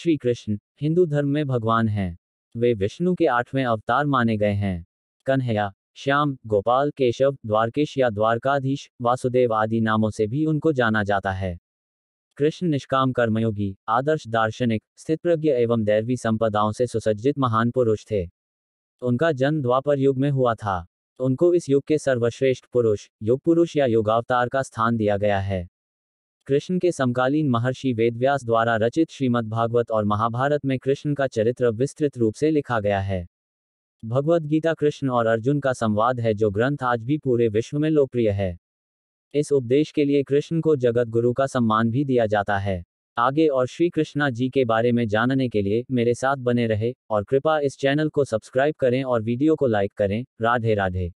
श्री कृष्ण हिंदू धर्म में भगवान हैं वे विष्णु के आठवें अवतार माने गए हैं कन्हैया श्याम गोपाल केशव द्वारकेश या द्वारकाधीश वासुदेव आदि नामों से भी उनको जाना जाता है कृष्ण निष्काम कर्मयोगी आदर्श दार्शनिक स्थितप्रज्ञ एवं दैवी संपदाओं से सुसज्जित महान पुरुष थे उनका जन्म द्वापर युग में हुआ था उनको इस युग के सर्वश्रेष्ठ पुरुष युग पुरुष या युगावतार का स्थान दिया गया है कृष्ण के समकालीन महर्षि वेदव्यास द्वारा रचित श्रीमद् भागवत और महाभारत में कृष्ण का चरित्र विस्तृत रूप से लिखा गया है भगवत गीता कृष्ण और अर्जुन का संवाद है जो ग्रंथ आज भी पूरे विश्व में लोकप्रिय है इस उपदेश के लिए कृष्ण को जगत गुरु का सम्मान भी दिया जाता है आगे और श्री कृष्णा जी के बारे में जानने के लिए मेरे साथ बने रहे और कृपा इस चैनल को सब्सक्राइब करें और वीडियो को लाइक करें राधे राधे